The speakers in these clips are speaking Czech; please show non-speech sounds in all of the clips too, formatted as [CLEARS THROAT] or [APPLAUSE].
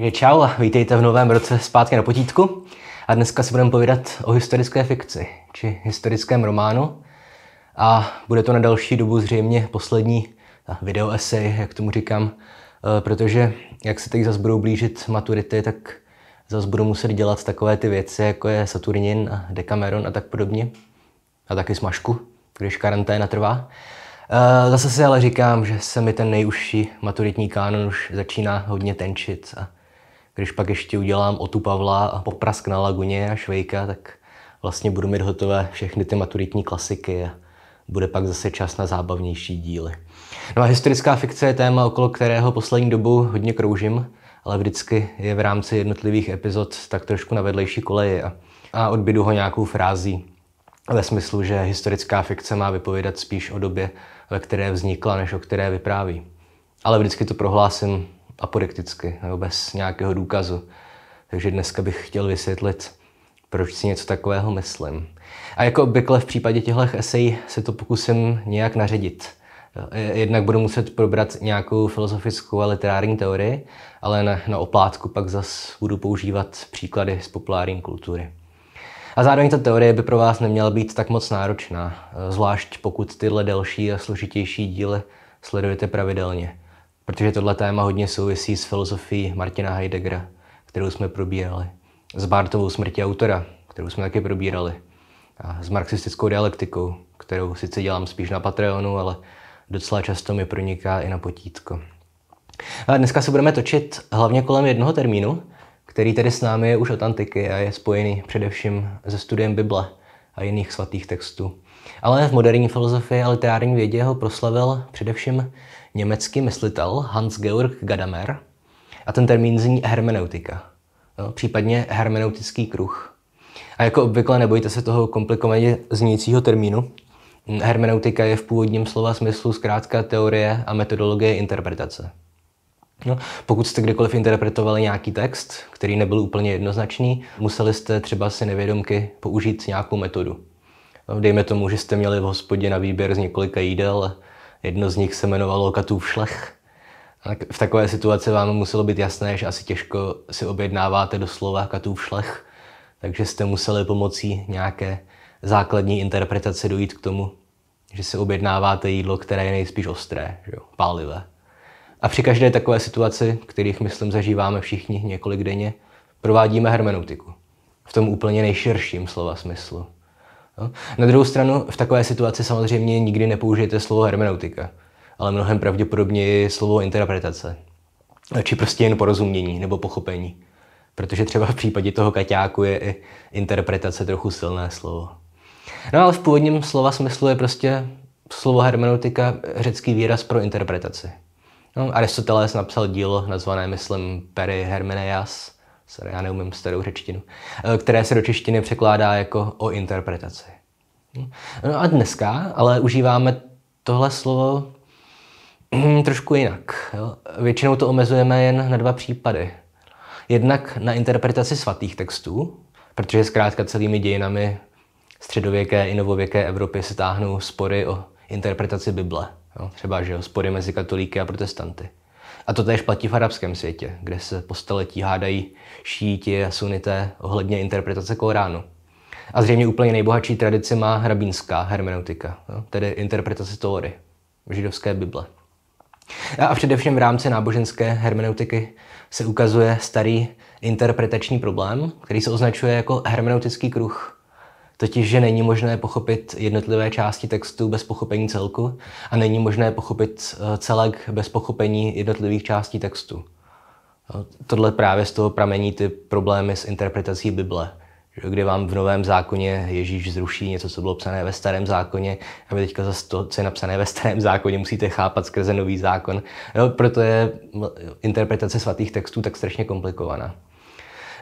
Takže čau, vítejte v novém roce zpátky na potítku. A dneska si budeme povídat o historické fikci, či historickém románu. A bude to na další dobu zřejmě poslední video esej, jak tomu říkám, eh, protože jak se teď zase budou blížit maturity, tak zase budu muset dělat takové ty věci, jako je Saturnin a Decameron a tak podobně. A taky smažku, když karanténa trvá. Eh, zase si ale říkám, že se mi ten nejužší maturitní kánon už začíná hodně tenčit a když pak ještě udělám Otu Pavla a Poprask na Laguně a Švejka, tak vlastně budu mít hotové všechny ty maturitní klasiky a bude pak zase čas na zábavnější díly. No a historická fikce je téma, okolo kterého poslední dobu hodně kroužím, ale vždycky je v rámci jednotlivých epizod tak trošku na vedlejší koleji a, a odbydu ho nějakou frází ve smyslu, že historická fikce má vypovědat spíš o době, ve které vznikla, než o které vypráví. Ale vždycky to prohlásím apodikticky nebo bez nějakého důkazu. Takže dneska bych chtěl vysvětlit, proč si něco takového myslím. A jako obvykle v případě těchto esejí se to pokusím nějak naředit. E, jednak budu muset probrat nějakou filozofickou a literární teorii, ale na, na oplátku pak zas budu používat příklady z populární kultury. A zároveň ta teorie by pro vás neměla být tak moc náročná, e, zvlášť pokud tyhle delší a složitější díly sledujete pravidelně protože tohle téma hodně souvisí s filozofií Martina Heideggera, kterou jsme probírali, s Bartovou smrti autora, kterou jsme taky probírali, a s marxistickou dialektikou, kterou sice dělám spíš na Patreonu, ale docela často mi proniká i na potítko. A dneska se budeme točit hlavně kolem jednoho termínu, který tedy s námi je už od antiky a je spojený především se studiem Bible a jiných svatých textů. Ale v moderní filozofii a literární vědě ho proslavil především německý myslitel Hans-Georg Gadamer a ten termín zní hermeneutika, no, případně hermeneutický kruh. A jako obvykle nebojte se toho komplikovaně znějícího termínu. Hermeneutika je v původním slova smyslu zkrátka teorie a metodologie interpretace. No, pokud jste kdykoliv interpretovali nějaký text, který nebyl úplně jednoznačný, museli jste třeba si nevědomky použít nějakou metodu. No, dejme tomu, že jste měli v hospodě na výběr z několika jídel, Jedno z nich se jmenovalo Katův šlech. V takové situaci vám muselo být jasné, že asi těžko si objednáváte doslova Katův šlech, takže jste museli pomocí nějaké základní interpretace dojít k tomu, že si objednáváte jídlo, které je nejspíš ostré, že jo, pálivé. A při každé takové situaci, kterých, myslím, zažíváme všichni několik denně, provádíme hermeneutiku. V tom úplně nejširším slova smyslu. Na druhou stranu, v takové situaci samozřejmě nikdy nepoužijete slovo hermeneutika, ale mnohem pravděpodobněji slovo interpretace, či prostě jen porozumění nebo pochopení. Protože třeba v případě toho kaťáku je i interpretace trochu silné slovo. No ale v původním slova smyslu je prostě slovo hermeneutika řecký výraz pro interpretaci. No, Aristoteles napsal dílo nazvané, myslím, Peri Hermeneias, sorry, já neumím starou řečtinu, eh, které se do češtiny překládá jako o interpretaci. Hm? No a dneska ale užíváme tohle slovo hm, trošku jinak. Jo? Většinou to omezujeme jen na dva případy. Jednak na interpretaci svatých textů, protože zkrátka celými dějinami středověké i novověké Evropy se táhnou spory o interpretaci Bible. Jo? Třeba že jo, spory mezi katolíky a protestanty. A to též platí v arabském světě, kde se po staletí hádají šíti a sunité ohledně interpretace Koránu. A zřejmě úplně nejbohatší tradici má hrabínská hermeneutika, jo? tedy interpretace Tóry, židovské Bible. A především v rámci náboženské hermeneutiky se ukazuje starý interpretační problém, který se označuje jako hermeneutický kruh – totiž že není možné pochopit jednotlivé části textu bez pochopení celku a není možné pochopit eh, celek bez pochopení jednotlivých částí textu. No, tohle právě z toho pramení ty problémy s interpretací Bible, kdy vám v Novém zákoně Ježíš zruší něco, co bylo psané ve Starém zákoně, a vy teďka zase to, co je napsané ve Starém zákoně, musíte chápat skrze Nový zákon. Jo, proto je interpretace svatých textů tak strašně komplikovaná.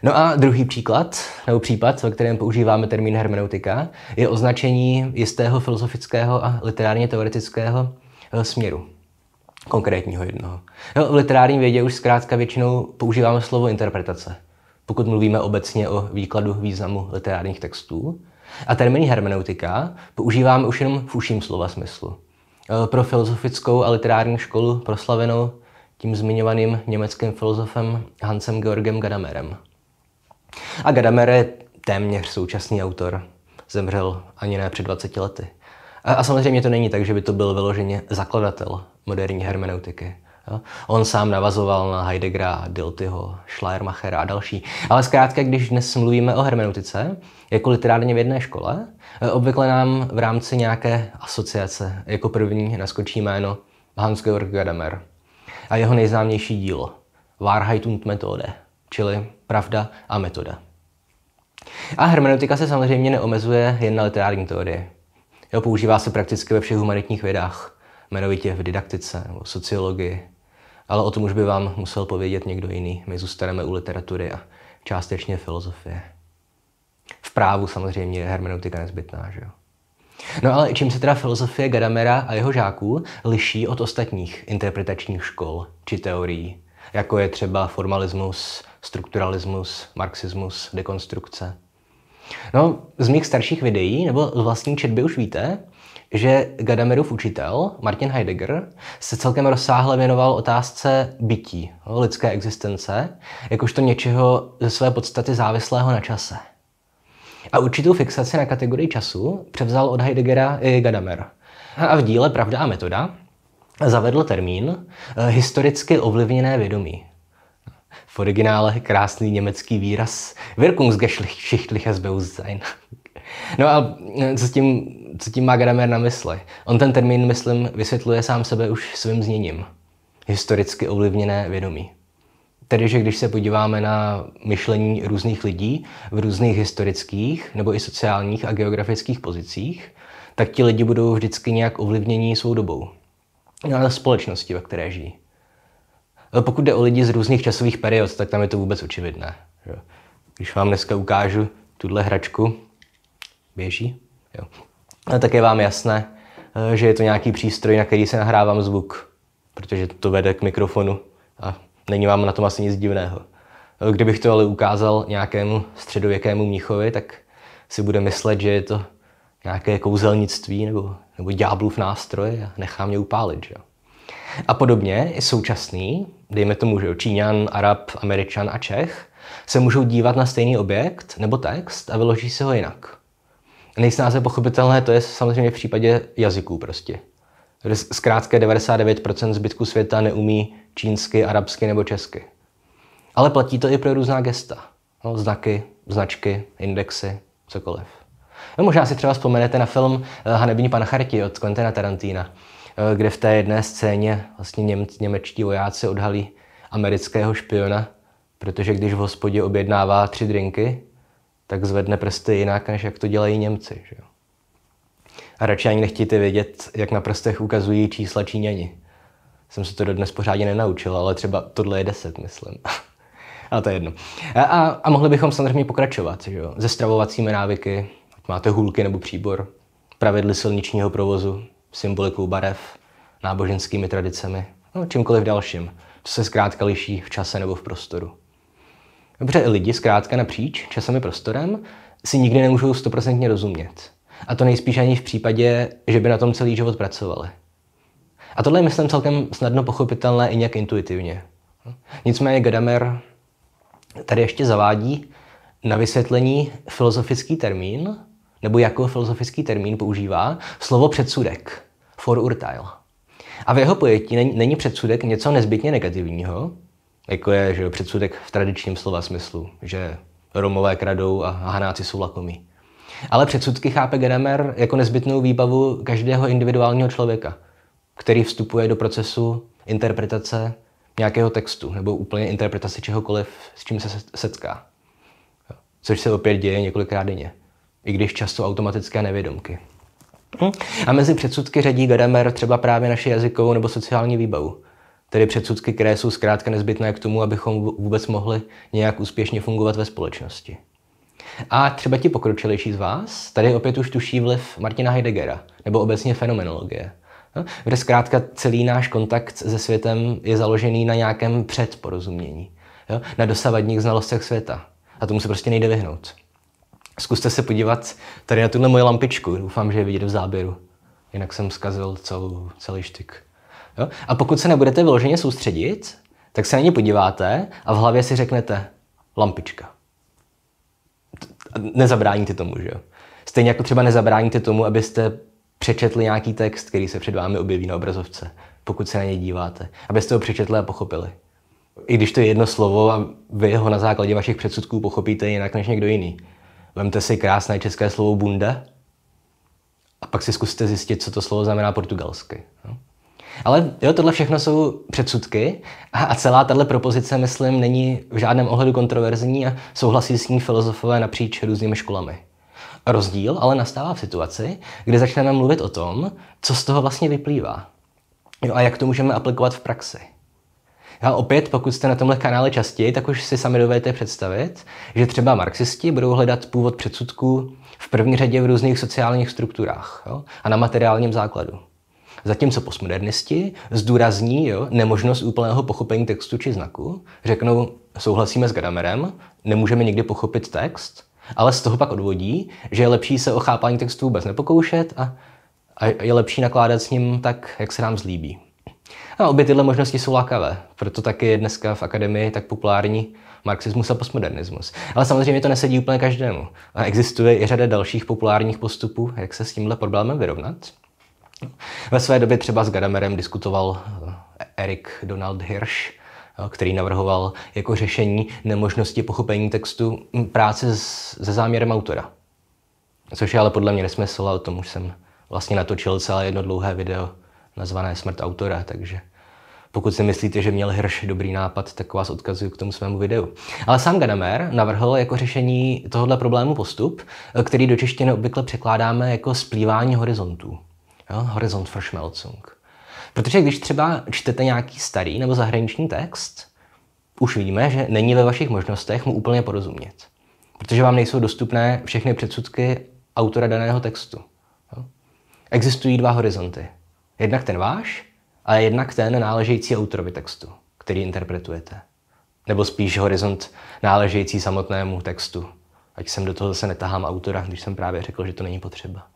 No a druhý příklad, nebo případ, ve kterém používáme termín hermeneutika, je označení jistého filozofického a literárně teoretického eh, směru. Konkrétního jednoho. No, v literární vědě už zkrátka většinou používáme slovo interpretace, pokud mluvíme obecně o výkladu významu literárních textů. A termín hermeneutika používáme už jenom v uším slova smyslu. Eh, pro filozofickou a literární školu proslavenou tím zmiňovaným německým filozofem Hansem Georgem Gadamerem. A Gadamer je téměř současný autor. Zemřel ani ne před 20 lety. A, a samozřejmě to není tak, že by to byl vyloženě zakladatel moderní hermeneutiky. Jo? On sám navazoval na Heideggera, Diltyho, Schleiermachera a další. Ale zkrátka, když dnes mluvíme o hermeneutice, jako literárně v jedné škole, eh, obvykle nám v rámci nějaké asociace jako první naskočí jméno Hans-Georg Gadamer a jeho nejznámější dílo Wahrheit und Methode, čili pravda a metoda. A hermeneutika se samozřejmě neomezuje jen na literární teorie. Jo, používá se prakticky ve všech humanitních vědách, jmenovitě v didaktice nebo sociologii, ale o tom už by vám musel povědět někdo jiný. My zůstaneme u literatury a částečně filozofie. V právu samozřejmě je hermeneutika nezbytná, že jo? No ale čím se teda filozofie Gadamera a jeho žáků liší od ostatních interpretačních škol či teorií, jako je třeba formalismus, strukturalismus, marxismus, dekonstrukce. No, z mých starších videí nebo z vlastní četby už víte, že Gadamerův učitel Martin Heidegger se celkem rozsáhle věnoval otázce bytí, no, lidské existence, jakožto něčeho ze své podstaty závislého na čase. A určitou fixaci na kategorii času převzal od Heideggera i Gadamer. A v díle Pravda a metoda zavedl termín eh, historicky ovlivněné vědomí, v originále krásný německý výraz Wirkungsgeschichtliches Bewusstsein. No a eh, co, s tím, co tím má Gadamer na mysli? On ten termín, myslím, vysvětluje sám sebe už svým zněním. Historicky ovlivněné vědomí. Tedy, že když se podíváme na myšlení různých lidí v různých historických nebo i sociálních a geografických pozicích, tak ti lidi budou vždycky nějak ovlivněni svou dobou. No a společnosti, ve které žijí. Ale no, pokud jde o lidi z různých časových period, tak tam je to vůbec očividné. Že? Když vám dneska ukážu tuhle hračku, běží, jo. Ale no, tak je vám jasné, eh, že je to nějaký přístroj, na který se nahrávám zvuk, protože to vede k mikrofonu a není vám na tom asi nic divného. Eh, kdybych to ale ukázal nějakému středověkému mnichovi, tak si bude myslet, že je to nějaké kouzelnictví nebo, nebo ďáblův nástroj a nechá mě upálit. Že? a podobně, i současný, dejme tomu, že Číňan, Arab, Američan a Čech, se můžou dívat na stejný objekt nebo text a vyloží se ho jinak. Nejsnáze pochopitelné to je samozřejmě v případě jazyků prostě. Zkrátka 99% zbytku světa neumí čínsky, arabsky nebo česky. Ale platí to i pro různá gesta. No, znaky, značky, indexy, cokoliv. No, možná si třeba vzpomenete na film eh, Hanební pan Charti od Quentina Tarantína. Eh, kde v té jedné scéně vlastně Němec, němečtí vojáci odhalí amerického špiona, protože když v hospodě objednává tři drinky, tak zvedne prsty jinak, než jak to dělají Němci. Že? A radši ani nechtějte vědět, jak na prstech ukazují čísla Číňani. Jsem se to dnes pořádně nenaučil, ale třeba tohle je 10, myslím. A [LAUGHS] to je jedno. A, a, a mohli bychom samozřejmě pokračovat že jo? ze stravovacími návyky, ať máte hůlky nebo příbor, pravidly silničního provozu, symbolikou barev, náboženskými tradicemi, no čímkoliv dalším, co se zkrátka liší v čase nebo v prostoru. Dobře, i lidi zkrátka napříč časem i prostorem si nikdy nemůžou stoprocentně rozumět. A to nejspíš ani v případě, že by na tom celý život pracovali. A tohle je, myslím, celkem snadno pochopitelné i nějak intuitivně. Nicméně Gadamer tady ještě zavádí na vysvětlení filozofický termín, nebo jako filozofický termín používá slovo předsudek for urtile. A v jeho pojetí není, není předsudek něco nezbytně negativního, jako je že předsudek v tradičním slova smyslu, že Romové kradou a Hanáci jsou lakomí. Ale předsudky chápe Gadamer jako nezbytnou výbavu každého individuálního člověka, který vstupuje do procesu interpretace nějakého textu nebo úplně interpretace čehokoliv, s čím se setká. Což se opět děje několikrát denně, i když často automatické nevědomky. Hm? A mezi předsudky řadí Gadamer třeba právě naši jazykovou nebo sociální výbavu. Tedy předsudky, které jsou zkrátka nezbytné k tomu, abychom vůbec mohli nějak úspěšně fungovat ve společnosti. A třeba ti pokročilejší z vás, tady opět už tuší vliv Martina Heideggera, nebo obecně fenomenologie, hm? kde zkrátka celý náš kontakt se světem je založený na nějakém předporozumění, na dosavadních znalostech světa. A tomu se prostě nejde vyhnout. Zkuste se podívat tady na tuhle moji lampičku, doufám, že je vidět v záběru. Jinak jsem zkazil celou, celý štyk. Jo? A pokud se nebudete vyloženě soustředit, tak se na ně podíváte a v hlavě si řeknete lampička. Nezabráníte tomu, že jo? Stejně jako třeba nezabráníte tomu, abyste přečetli nějaký text, který se před vámi objeví na obrazovce, pokud se na něj díváte, abyste ho přečetli a pochopili. I když to je jedno slovo a vy ho na základě vašich předsudků pochopíte jinak než někdo jiný. Vemte si krásné české slovo bunda a pak si zkuste zjistit, co to slovo znamená portugalsky. No. Ale jo, tohle všechno jsou předsudky a, a celá tahle propozice, myslím, není v žádném ohledu kontroverzní a souhlasí s ní filozofové napříč různými školami. Rozdíl ale nastává v situaci, kdy začneme mluvit o tom, co z toho vlastně vyplývá. Jo, a jak to můžeme aplikovat v praxi. A opět, pokud jste na tomhle kanále častěji, tak už si sami dovedete představit, že třeba marxisti budou hledat původ předsudků v první řadě v různých sociálních strukturách jo? a na materiálním základu. Zatímco postmodernisti zdůrazní jo, nemožnost úplného pochopení textu či znaku, řeknou, souhlasíme s Gadamerem, nemůžeme nikdy pochopit text, ale z toho pak odvodí, že je lepší se o chápání textu vůbec nepokoušet a, a je lepší nakládat s ním tak, jak se nám zlíbí. A obě tyhle možnosti jsou lákavé, proto taky je dneska v akademii tak populární marxismus a postmodernismus. Ale samozřejmě to nesedí úplně každému. A existuje i řada dalších populárních postupů, jak se s tímhle problémem vyrovnat. Ve své době třeba s Gadamerem diskutoval eh, Erik Donald Hirsch, eh, který navrhoval jako řešení nemožnosti pochopení textu hm, práce se záměrem autora. Což je ale podle mě nesmysl a o tom už jsem vlastně natočil celé jedno dlouhé video nazvané Smrt autora, takže pokud si myslíte, že měl Hirsch dobrý nápad, tak vás odkazuju k tomu svému videu. Ale sám Gadamer navrhl jako řešení tohoto problému postup, který do češtiny obvykle překládáme jako splývání horizontů. Jo? Horizont Verschmelzung. Protože když třeba čtete nějaký starý nebo zahraniční text, už víme, že není ve vašich možnostech mu úplně porozumět. Protože vám nejsou dostupné všechny předsudky autora daného textu. Jo? Existují dva horizonty. Jednak ten váš, a jednak ten náležející autorovi textu, který interpretujete. Nebo spíš horizont náležející samotnému textu. Ať jsem do toho zase netahám autora, když jsem právě řekl, že to není potřeba.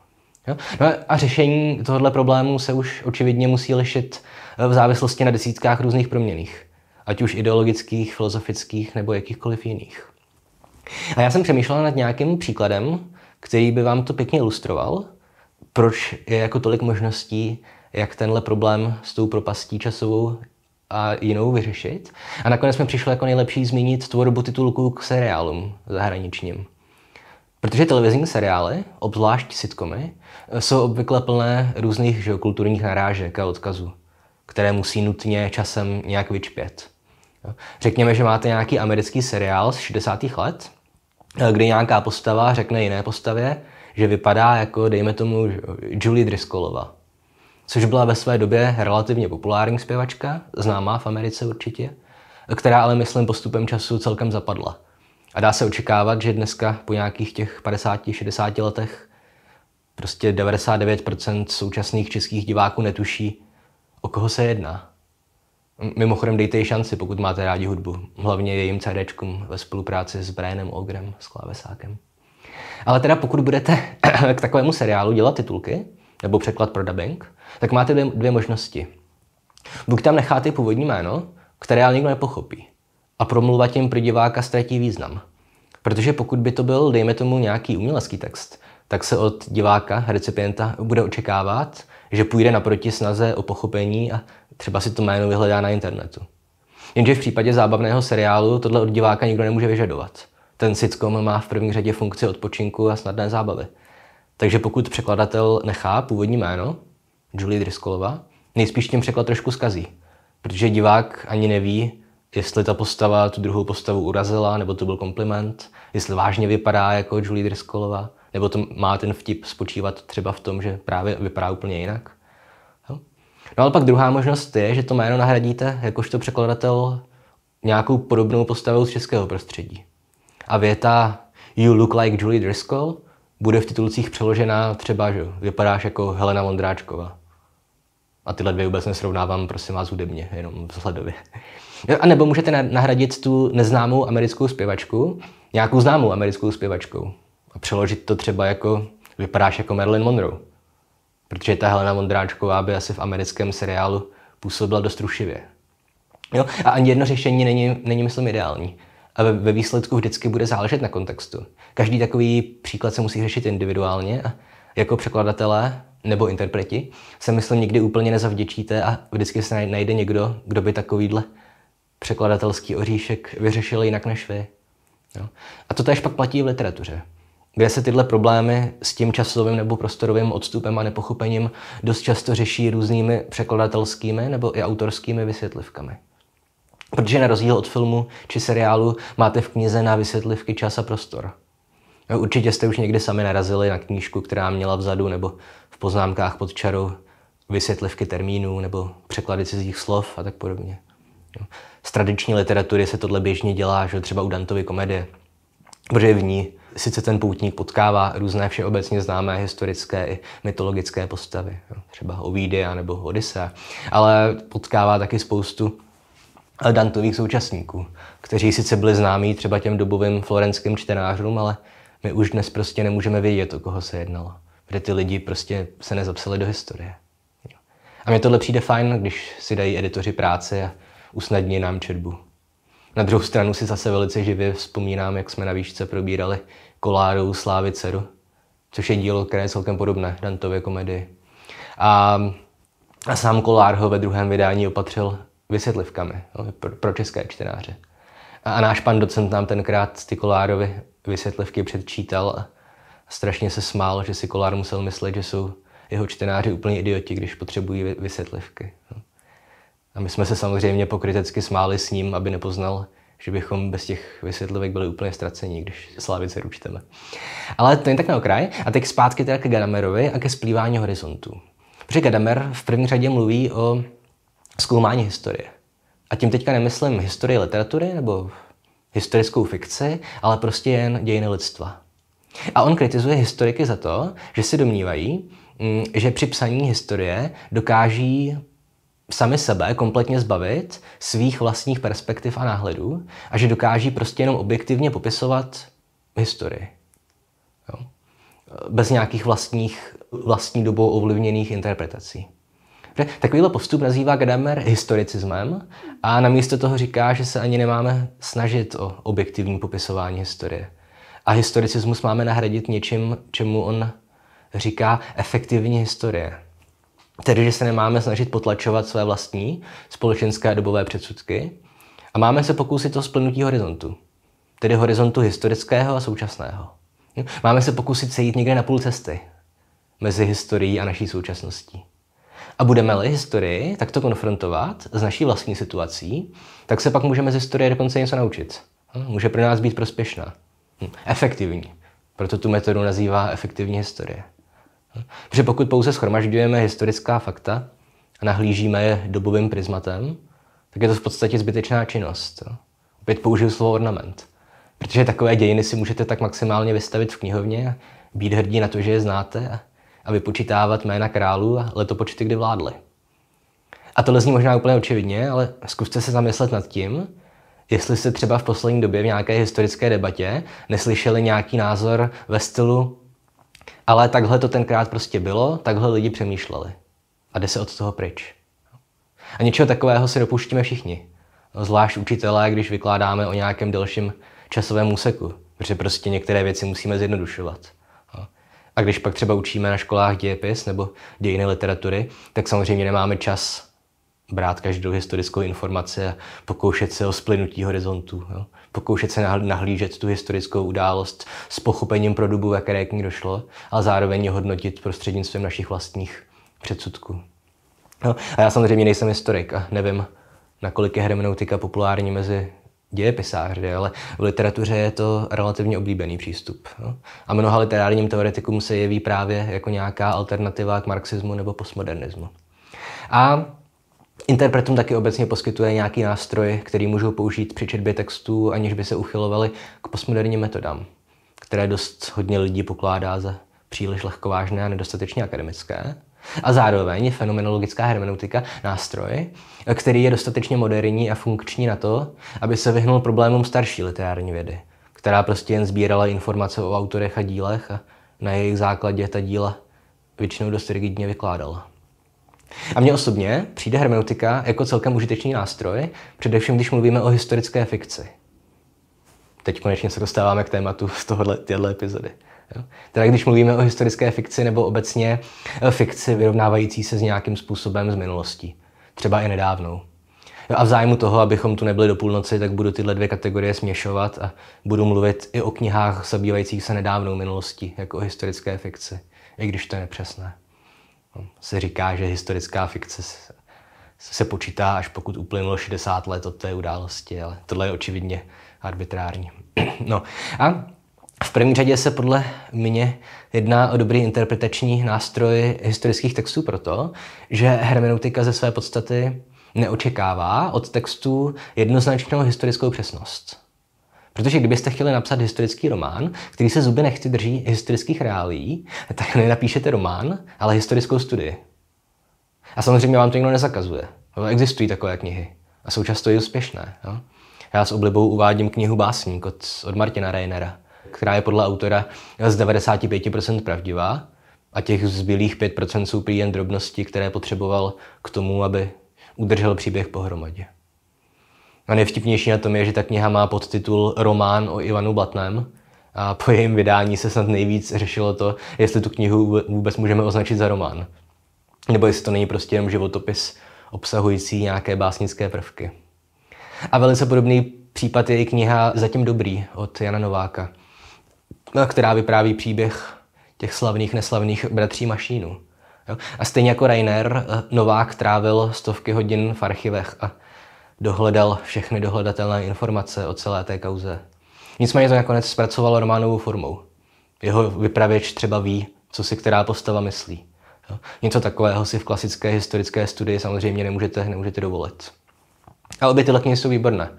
Jo? No a řešení tohoto problému se už očividně musí lišit eh, v závislosti na desítkách různých proměných. Ať už ideologických, filozofických nebo jakýchkoliv jiných. A já jsem přemýšlel nad nějakým příkladem, který by vám to pěkně ilustroval, proč je jako tolik možností jak tenhle problém s tou propastí časovou a jinou vyřešit. A nakonec jsme přišli jako nejlepší zmínit tvorbu titulků k seriálům zahraničním. Protože televizní seriály, obzvlášť sitcomy, jsou obvykle plné různých že, kulturních narážek a odkazů, které musí nutně časem nějak vyčpět. Řekněme, že máte nějaký americký seriál z 60. let, kdy nějaká postava řekne jiné postavě, že vypadá jako, dejme tomu, Julie Driscollova což byla ve své době relativně populární zpěvačka, známá v Americe určitě, která ale myslím postupem času celkem zapadla. A dá se očekávat, že dneska po nějakých těch 50-60 letech prostě 99% současných českých diváků netuší, o koho se jedná. Mimochodem dejte jí šanci, pokud máte rádi hudbu. Hlavně jejím CDčkům ve spolupráci s Brianem Ogrem, s klávesákem. Ale teda pokud budete [COUGHS] k takovému seriálu dělat titulky, nebo překlad pro dubbing, tak máte dvě, dvě možnosti. Buď tam necháte původní jméno, které ale nikdo nepochopí. A promluva tím pro diváka ztratí význam. Protože pokud by to byl, dejme tomu, nějaký umělecký text, tak se od diváka, recipienta, bude očekávat, že půjde naproti snaze o pochopení a třeba si to jméno vyhledá na internetu. Jenže v případě zábavného seriálu tohle od diváka nikdo nemůže vyžadovat. Ten sitcom má v první řadě funkci odpočinku a snadné zábavy. Takže pokud překladatel nechá původní jméno, Julie Driscollova, nejspíš tím překlad trošku zkazí. Protože divák ani neví, jestli ta postava tu druhou postavu urazila, nebo to byl kompliment, jestli vážně vypadá jako Julie Driscollova, nebo to má ten vtip spočívat třeba v tom, že právě vypadá úplně jinak. No ale pak druhá možnost je, že to jméno nahradíte jakožto překladatel nějakou podobnou postavou z českého prostředí. A věta You look like Julie Driscoll bude v titulcích přeložená třeba, že vypadáš jako Helena Vondráčková. A tyhle dvě vůbec nesrovnávám, prosím vás, hudebně, jenom vzhledově. A nebo můžete nahradit tu neznámou americkou zpěvačku nějakou známou americkou zpěvačkou. A přeložit to třeba jako, vypadáš jako Marilyn Monroe. Protože ta Helena Vondráčková by asi v americkém seriálu působila dost rušivě. Jo? A ani jedno řešení není, není myslím, ideální a ve výsledku vždycky bude záležet na kontextu. Každý takový příklad se musí řešit individuálně a jako překladatelé nebo interpreti se myslím nikdy úplně nezavděčíte a vždycky se najde někdo, kdo by takovýhle překladatelský oříšek vyřešil jinak než vy. Jo. A to tež pak platí v literatuře, kde se tyhle problémy s tím časovým nebo prostorovým odstupem a nepochopením dost často řeší různými překladatelskými nebo i autorskými vysvětlivkami. Protože na rozdíl od filmu či seriálu máte v knize na vysvětlivky čas a prostor. Určitě jste už někdy sami narazili na knížku, která měla vzadu nebo v poznámkách pod čarou vysvětlivky termínů nebo překlady cizích slov a tak podobně. Z tradiční literatury se tohle běžně dělá, že třeba u Dantovy komedie, protože v ní sice ten poutník potkává různé všeobecně známé historické i mytologické postavy, třeba Ovídia nebo Odisea, ale potkává taky spoustu Eh, Dantových současníků, kteří sice byli známí třeba těm dobovým florenským čtenářům, ale my už dnes prostě nemůžeme vědět, o koho se jednalo, Kde ty lidi prostě se nezapsali do historie. A mně tohle přijde fajn, když si dají editoři práce a usnadní nám četbu. Na druhou stranu si zase velice živě vzpomínám, jak jsme na výšce probírali Kolárovou Slávy dceru, což je dílo, které je celkem podobné Dantově komedii. A, a sám Kolár ho ve druhém vydání opatřil vysvětlivkami pro, pro české čtenáře. A, a náš pan docent nám tenkrát Stikolárovi vysvětlivky předčítal a strašně se smál, že Kolár musel myslet, že jsou jeho čtenáři úplně idioti, když potřebují vysvětlivky. A my jsme se samozřejmě pokrytecky smáli s ním, aby nepoznal, že bychom bez těch vysvětlivek byli úplně ztracení, když Slávice ručteme. Ale to je tak na okraj. A teď zpátky teda ke Gadamerovi a ke splývání horizontů. Protože Gadamer v první řadě mluví o zkoumání historie. A tím teďka nemyslím historii literatury nebo historickou fikci, ale prostě jen dějiny lidstva. A on kritizuje historiky za to, že si domnívají, mm, že při psaní historie dokáží sami sebe kompletně zbavit svých vlastních perspektiv a náhledů a že dokáží prostě jenom objektivně popisovat historii. Jo? Bez nějakých vlastních, vlastní dobou ovlivněných interpretací. Takovýhle postup nazývá Gadamer historicismem a namísto toho říká, že se ani nemáme snažit o objektivní popisování historie. A historicismus máme nahradit něčím, čemu on říká efektivní historie. Tedy, že se nemáme snažit potlačovat své vlastní společenské a dobové předsudky a máme se pokusit o splnutí horizontu. Tedy horizontu historického a současného. Hm? Máme se pokusit sejít někde na půl cesty mezi historií a naší současností. A budeme-li historii takto konfrontovat s naší vlastní situací, tak se pak můžeme z historie dokonce něco naučit. Hm, může pro nás být prospěšná. Hm, efektivní. Proto tu metodu nazývá efektivní historie. Hm, protože pokud pouze schromažďujeme historická fakta a nahlížíme je dobovým prismatem, tak je to v podstatě zbytečná činnost. Opět použiju slovo ornament. Protože takové dějiny si můžete tak maximálně vystavit v knihovně, být hrdí na to, že je znáte a vypočítávat jména králů a letopočty, kdy vládli. A to zní možná úplně očividně, ale zkuste se zamyslet nad tím, jestli se třeba v poslední době v nějaké historické debatě neslyšeli nějaký názor ve stylu ale takhle to tenkrát prostě bylo, takhle lidi přemýšleli. A jde se od toho pryč. A něčeho takového si dopuštíme všichni. Zvlášť učitelé, když vykládáme o nějakém delším časovém úseku, protože prostě některé věci musíme zjednodušovat. A když pak třeba učíme na školách dějepis nebo dějiny literatury, tak samozřejmě nemáme čas brát každou historickou informaci a pokoušet se o splynutí horizontu. Jo? Pokoušet se nahlížet tu historickou událost s pochopením pro dobu, ve které k ní došlo, a zároveň hodnotit prostřednictvím našich vlastních předsudků. Jo? a já samozřejmě nejsem historik a nevím, nakolik je hermeneutika populární mezi že? ale v literatuře je to relativně oblíbený přístup. No? A mnoha literárním teoretikům se jeví právě jako nějaká alternativa k marxismu nebo postmodernismu. A Interpretům taky obecně poskytuje nějaký nástroj, který můžou použít při četbě textů, aniž by se uchylovali k postmoderním metodám, které dost hodně lidí pokládá za příliš lehkovážné a nedostatečně akademické. A zároveň je fenomenologická hermeneutika nástroj, který je dostatečně moderní a funkční na to, aby se vyhnul problémům starší literární vědy, která prostě jen sbírala informace o autorech a dílech a na jejich základě ta díla většinou dost rigidně vykládala. A mně osobně přijde hermeneutika jako celkem užitečný nástroj, především když mluvíme o historické fikci. Teď konečně se dostáváme k tématu z tohohle, epizody. Teda když mluvíme o historické fikci nebo obecně eh, fikci vyrovnávající se s nějakým způsobem z minulosti, třeba i nedávnou. Jo a v zájmu toho, abychom tu nebyli do půlnoci, tak budu tyhle dvě kategorie směšovat a budu mluvit i o knihách zabývajících se nedávnou minulostí, jako o historické fikci, i když to je nepřesné. Hm, se říká, že historická fikce se počítá, až pokud uplynulo 60 let od té události, ale tohle je očividně arbitrární. [CLEARS THROAT] No a v první řadě se podle mě jedná o dobrý interpretační nástroj historických textů proto, že hermeneutika ze své podstaty neočekává od textů jednoznačnou historickou přesnost. Protože kdybyste chtěli napsat historický román, který se zuby nechci drží historických reálí, tak nenapíšete román, ale historickou studii. A samozřejmě vám to nikdo nezakazuje. Existují takové knihy a jsou často i úspěšné. Já s oblibou uvádím knihu Básník od, od Martina Reinera která je podle autora z 95% pravdivá a těch zbylých 5% jsou prý jen drobnosti, které potřeboval k tomu, aby udržel příběh pohromadě. A nejvtipnější na tom je, že ta kniha má podtitul Román o Ivanu Blatném a po jejím vydání se snad nejvíc řešilo to, jestli tu knihu vůbec můžeme označit za román. Nebo jestli to není prostě jenom životopis obsahující nějaké básnické prvky. A velice podobný případ je i kniha Zatím dobrý od Jana Nováka, No, která vypráví příběh těch slavných, neslavných bratří Mašínů. A stejně jako Rainer, eh, Novák trávil stovky hodin v archivech a dohledal všechny dohledatelné informace o celé té kauze. Nicméně to nakonec zpracoval románovou formou. Jeho vypravěč třeba ví, co si která postava myslí. Něco takového si v klasické historické studii samozřejmě nemůžete, nemůžete dovolit. A obě tyhle knihy jsou výborné.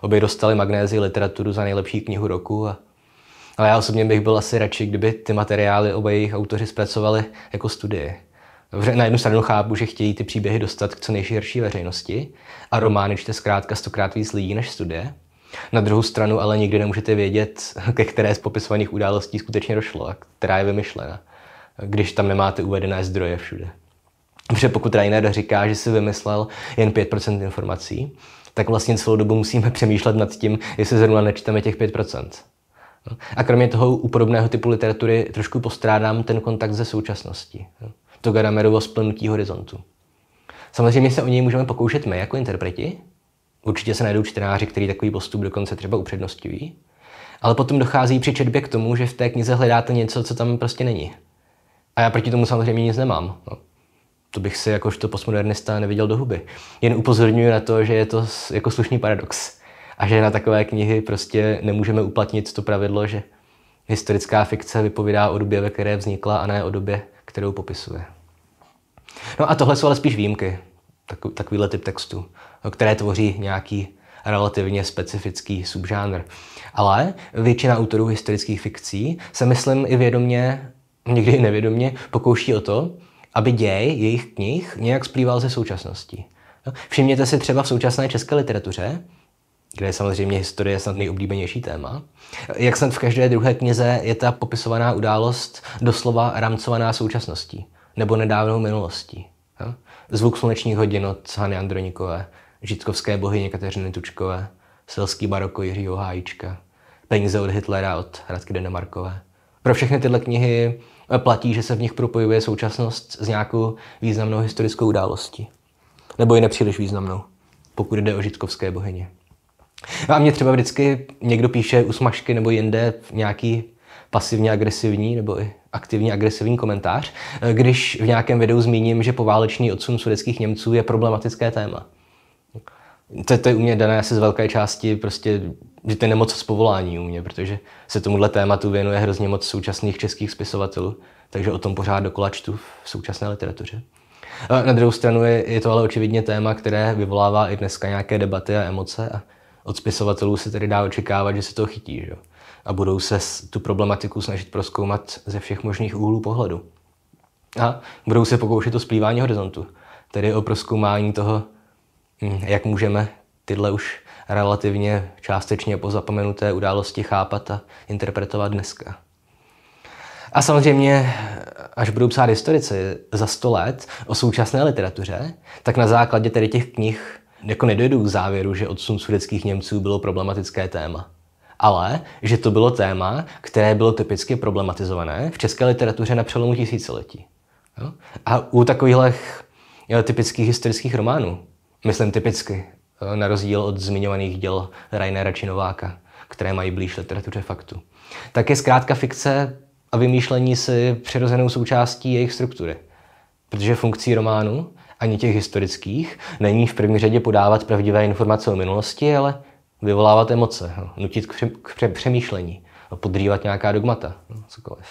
Obě dostali magnézi literaturu za nejlepší knihu roku a ale já osobně bych byl asi radši, kdyby ty materiály oba jejich autoři zpracovali jako studie. Dobře, na jednu stranu chápu, že chtějí ty příběhy dostat k co nejširší veřejnosti a romány čte zkrátka stokrát víc lidí než studie. Na druhou stranu ale nikdy nemůžete vědět, [LAUGHS] ke které z popisovaných událostí skutečně došlo a která je vymyšlena, když tam nemáte uvedené zdroje všude. Protože pokud Rainer říká, že si vymyslel jen 5% informací, tak vlastně celou dobu musíme přemýšlet nad tím, jestli zrovna nečteme těch a kromě toho u podobného typu literatury trošku postrádám ten kontakt ze současnosti. To Gadamerovo splnutí horizontu. Samozřejmě se o něj můžeme pokoušet my jako interpreti. Určitě se najdou čtenáři, kteří takový postup dokonce třeba upřednostňují. Ale potom dochází při četbě k tomu, že v té knize hledáte něco, co tam prostě není. A já proti tomu samozřejmě nic nemám. No. To bych si jakožto postmodernista neviděl do huby. Jen upozorňuji na to, že je to jako slušný paradox a že na takové knihy prostě nemůžeme uplatnit to pravidlo, že historická fikce vypovídá o době, ve které vznikla a ne o době, kterou popisuje. No a tohle jsou ale spíš výjimky, takovýhle typ textu, které tvoří nějaký relativně specifický subžánr. Ale většina autorů historických fikcí se, myslím, i vědomě, někdy i nevědomě, pokouší o to, aby děj jejich knih nějak splýval se současností. No, všimněte si třeba v současné české literatuře, kde je samozřejmě historie snad nejoblíbenější téma. Jak snad v každé druhé knize je ta popisovaná událost doslova rámcovaná současností nebo nedávnou minulostí. Zvuk slunečních hodin od Hany Andronikové, žitkovské bohyně Kateřiny Tučkové, selský baroko Jiřího Hájička, peníze od Hitlera od Radky Denemarkové. Pro všechny tyhle knihy eh, platí, že se v nich propojuje současnost s nějakou významnou historickou událostí. Nebo i nepříliš významnou, pokud jde o žitkovské bohyně. No a mě třeba vždycky někdo píše u smažky nebo jinde nějaký pasivně agresivní nebo i aktivně agresivní komentář, když v nějakém videu zmíním, že poválečný odsun sudeckých Němců je problematické téma. To, to je u mě dané asi z velké části prostě, že to je nemoc z povolání u mě, protože se tomuhle tématu věnuje hrozně moc současných českých spisovatelů, takže o tom pořád dokola čtu v současné literatuře. Na druhou stranu je, je to ale očividně téma, které vyvolává i dneska nějaké debaty a emoce a od spisovatelů se tedy dá očekávat, že se to chytí že? a budou se tu problematiku snažit proskoumat ze všech možných úhlů pohledu. A budou se pokoušet o splývání horizontu, tedy o proskoumání toho, hm, jak můžeme tyhle už relativně částečně pozapomenuté události chápat a interpretovat dneska. A samozřejmě, až budou psát historici za 100 let o současné literatuře, tak na základě tedy těch knih jako nedojdu k závěru, že odsun sudeckých Němců bylo problematické téma. Ale že to bylo téma, které bylo typicky problematizované v české literatuře na přelomu tisíciletí. Jo? A u takových typických historických románů, myslím typicky, na rozdíl od zmiňovaných děl Rainera či Nováka, které mají blíž literatuře faktu. Tak je zkrátka fikce a vymýšlení si přirozenou součástí jejich struktury. Protože funkcí románu ani těch historických, není v první řadě podávat pravdivé informace o minulosti, ale vyvolávat emoce, no, nutit k, přemýšlení, podrývat nějaká dogmata, no, cokoliv.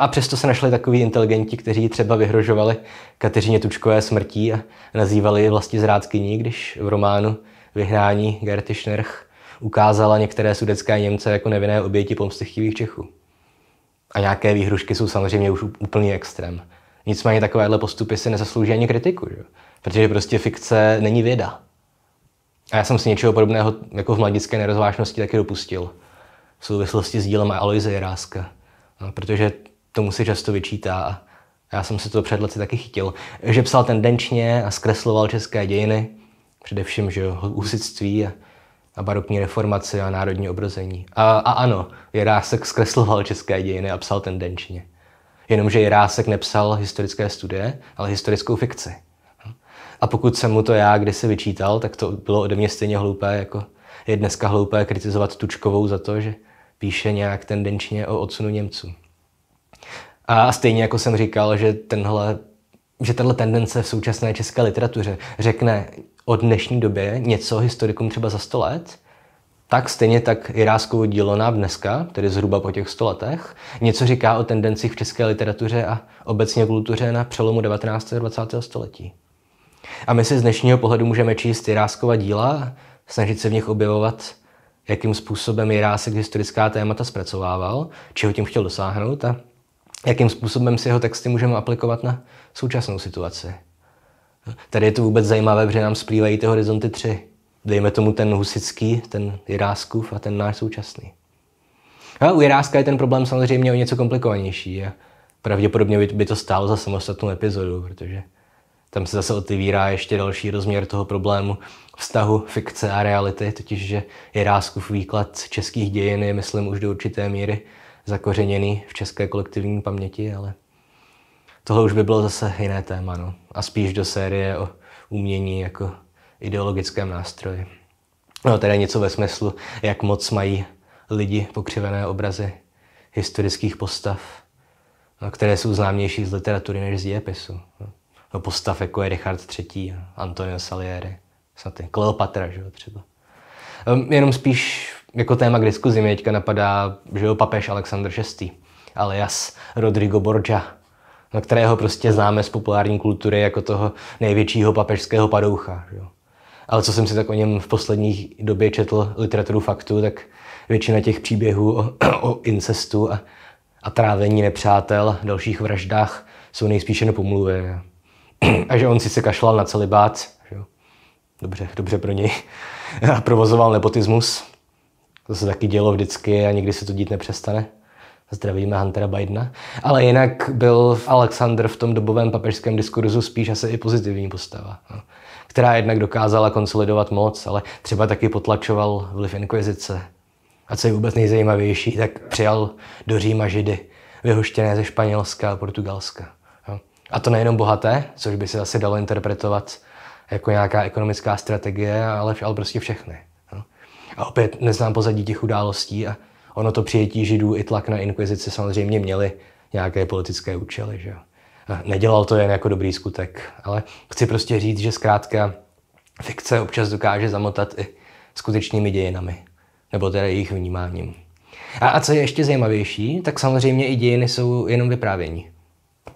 A, přesto se našli takoví inteligenti, kteří třeba vyhrožovali Kateřině Tučkové smrtí a nazývali vlastně zrádkyní, když v románu Vyhnání Gerty Schnerch ukázala některé sudecké Němce jako nevinné oběti pomstychtivých Čechů. A nějaké výhrušky jsou samozřejmě už úplný extrém. Nicméně takovéhle postupy si nezaslouží ani kritiku, že? protože prostě fikce není věda. A já jsem si něčeho podobného jako v mladické nerozvážnosti taky dopustil v souvislosti s dílem Aloise Jiráska, no, protože tomu se často vyčítá a já jsem si to před lety taky chytil, že psal tendenčně a zkresloval české dějiny, především že jo, husitství a, a barokní reformace a národní obrození. A, a ano, Jirásek zkresloval české dějiny a psal tendenčně. Jenomže Jirásek nepsal historické studie, ale historickou fikci. A pokud jsem mu to já kdysi vyčítal, tak to bylo ode mě stejně hloupé, jako je dneska hloupé kritizovat Tučkovou za to, že píše nějak tendenčně o odsunu Němců. A stejně jako jsem říkal, že tenhle že tato tendence v současné české literatuře řekne o dnešní době něco historikům třeba za 100 let, tak stejně tak Jiráskovo dílo nám dneska, tedy zhruba po těch 100 letech, něco říká o tendencích v české literatuře a obecně kultuře na přelomu 19. a 20. století. A my si z dnešního pohledu můžeme číst Jiráskova díla a snažit se v nich objevovat, jakým způsobem Jirásek historická témata zpracovával, čeho tím chtěl dosáhnout a jakým způsobem si jeho texty můžeme aplikovat na současnou situaci. Tady je to vůbec zajímavé, protože nám splývají ty horizonty tři dejme tomu ten husický, ten Jiráskův a ten náš současný. A u Jiráska je ten problém samozřejmě o něco komplikovanější a pravděpodobně by to stálo za samostatnou epizodu, protože tam se zase otevírá ještě další rozměr toho problému vztahu fikce a reality, totiž že Jiráskův výklad českých dějin je, myslím, už do určité míry zakořeněný v české kolektivní paměti, ale tohle už by bylo zase jiné téma, no. A spíš do série o umění jako ideologickém nástroji. No, teda něco ve smyslu, jak moc mají lidi pokřivené obrazy historických postav, no, které jsou známější z literatury než z dějepisu. No, no postav jako je Richard III, Antonio Salieri, snad je Kleopatra, že jo, třeba. Um, jenom spíš jako téma k diskuzi mě teďka napadá, že jo, papež Alexandr VI, alias Rodrigo Borgia, no, kterého prostě známe z populární kultury jako toho největšího papežského padoucha. Že jo ale co jsem si tak o něm v poslední době četl literaturu faktu, tak většina těch příběhů o, o incestu a, a trávení nepřátel, dalších vraždách jsou nejspíše nepomluvy. A že on si se kašlal na celibát, že jo? Dobře, dobře pro něj, a provozoval nepotismus, to se taky dělo vždycky a nikdy se to dít nepřestane. Zdravíme Huntera Bidena. Ale jinak byl Alexander v tom dobovém papežském diskurzu spíš asi i pozitivní postava. No která jednak dokázala konsolidovat moc, ale třeba taky potlačoval vliv inkvizice. A co je vůbec nejzajímavější, tak přijal do Říma židy, vyhoštěné ze Španělska a Portugalska. A to nejenom bohaté, což by se asi dalo interpretovat jako nějaká ekonomická strategie, ale, ale prostě všechny. A opět neznám pozadí těch událostí a ono to přijetí židů i tlak na inkvizici samozřejmě měli nějaké politické účely. Že jo? nedělal to jen jako dobrý skutek. Ale chci prostě říct, že zkrátka fikce občas dokáže zamotat i skutečnými dějinami, nebo teda jejich vnímáním. A, a co je ještě zajímavější, tak samozřejmě i dějiny jsou jenom vyprávění.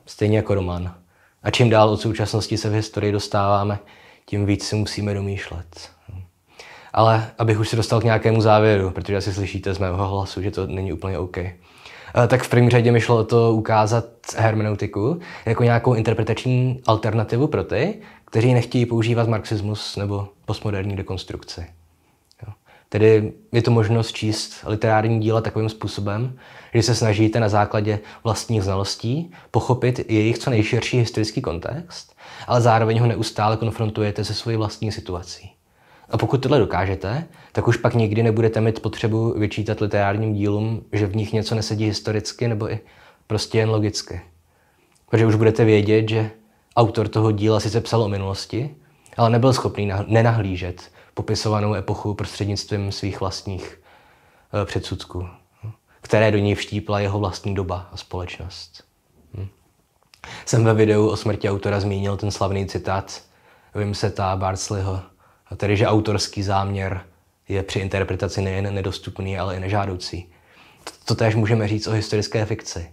Stejně jako román. A čím dál od současnosti se v historii dostáváme, tím víc si musíme domýšlet. Ale abych už se dostal k nějakému závěru, protože asi slyšíte z mého hlasu, že to není úplně OK. Eh, tak v první řadě mi šlo to ukázat hermeneutiku jako nějakou interpretační alternativu pro ty, kteří nechtějí používat marxismus nebo postmoderní dekonstrukci. Jo. Tedy je to možnost číst literární díla takovým způsobem, že se snažíte na základě vlastních znalostí pochopit jejich co nejširší historický kontext, ale zároveň ho neustále konfrontujete se svojí vlastní situací. A pokud tohle dokážete, tak už pak nikdy nebudete mít potřebu vyčítat literárním dílům, že v nich něco nesedí historicky nebo i prostě jen logicky. Protože už budete vědět, že autor toho díla sice psal o minulosti, ale nebyl schopný nenahlížet popisovanou epochu prostřednictvím svých vlastních eh, předsudků, které do něj vštípla jeho vlastní doba a společnost. Hm. Jsem ve videu o smrti autora zmínil ten slavný citát Vimseta Bartsleyho a tedy, že autorský záměr je při interpretaci nejen nedostupný, ale i nežádoucí. To též můžeme říct o historické fikci.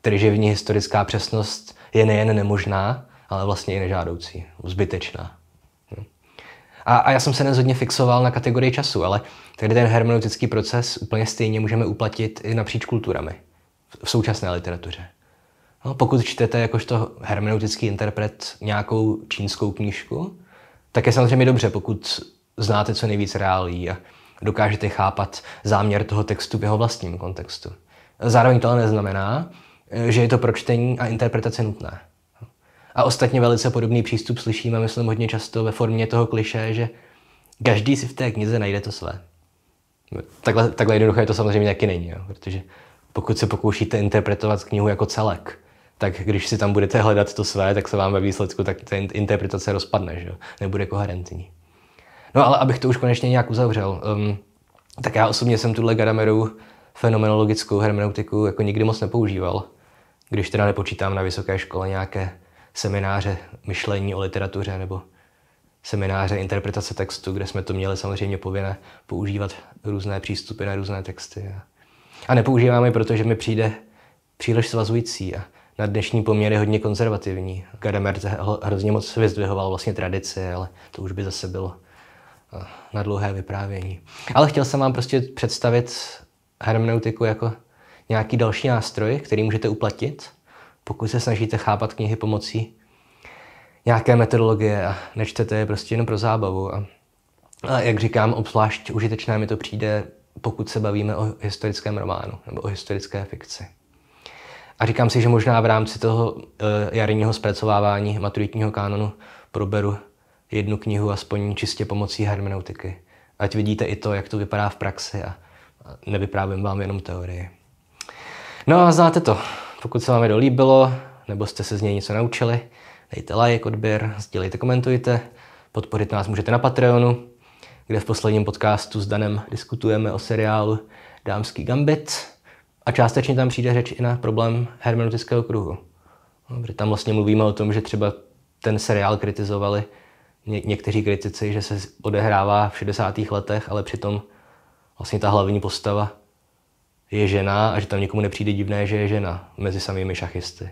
Tedy, že v ní historická přesnost je nejen nemožná, ale vlastně i nežádoucí, zbytečná. No. A, a já jsem se nezhodně fixoval na kategorii času, ale tedy ten hermeneutický proces úplně stejně můžeme uplatit i napříč kulturami v současné literatuře. No, pokud čtete jakožto hermeneutický interpret nějakou čínskou knížku, tak je samozřejmě dobře, pokud znáte co nejvíc reálí a dokážete chápat záměr toho textu v jeho vlastním kontextu. Zároveň to ale neznamená, že je to pro čtení a interpretace nutné. A ostatně velice podobný přístup slyšíme, myslím, hodně často ve formě toho kliše, že každý si v té knize najde to své. Takhle, takhle jednoduché to samozřejmě taky není, jo? protože pokud se pokoušíte interpretovat knihu jako celek, tak když si tam budete hledat to své, tak se vám ve výsledku tak ta interpretace rozpadne, že? nebude koherentní. No ale abych to už konečně nějak uzavřel, um, tak já osobně jsem tuhle Gadamerovu fenomenologickou hermeneutiku jako nikdy moc nepoužíval, když teda nepočítám na vysoké škole nějaké semináře myšlení o literatuře nebo semináře interpretace textu, kde jsme to měli samozřejmě povinné používat různé přístupy na různé texty. A nepoužíváme, protože mi přijde příliš svazující a na dnešní poměry hodně konzervativní. Gadamer hrozně moc vyzdvihoval vlastně tradici, ale to už by zase bylo eh, na dlouhé vyprávění. Ale chtěl jsem vám prostě představit hermeneutiku jako nějaký další nástroj, který můžete uplatit, pokud se snažíte chápat knihy pomocí nějaké metodologie a nečtete je prostě jenom pro zábavu. A, a jak říkám, obzvlášť užitečné mi to přijde, pokud se bavíme o historickém románu nebo o historické fikci. A říkám si, že možná v rámci toho eh, jarního zpracovávání maturitního kánonu proberu jednu knihu aspoň čistě pomocí hermeneutiky. Ať vidíte i to, jak to vypadá v praxi a nevyprávím vám jenom teorii. No a znáte to. Pokud se vám to líbilo, nebo jste se z něj něco naučili, dejte like, odběr, sdílejte, komentujte. Podporit nás můžete na Patreonu, kde v posledním podcastu s Danem diskutujeme o seriálu Dámský gambit. A částečně tam přijde řeč i na problém hermeneutického kruhu. No, kdy tam vlastně mluvíme o tom, že třeba ten seriál kritizovali ně- někteří kritici, že se odehrává v 60. letech, ale přitom vlastně ta hlavní postava je žena a že tam nikomu nepřijde divné, že je žena mezi samými šachisty.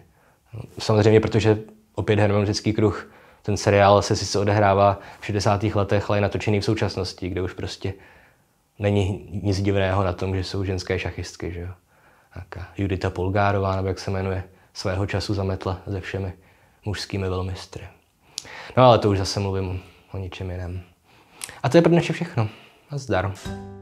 No, samozřejmě, protože opět hermeneutický kruh, ten seriál se sice odehrává v 60. letech, ale je natočený v současnosti, kde už prostě není nic divného na tom, že jsou ženské šachistky. Že jo? Jaká eh, Judita Polgárová, nebo jak se jmenuje, svého času zametla se všemi mužskými velmistry. No ale to už zase mluvím o, ničem jiném. A to je pro dnešek všechno. A zdar.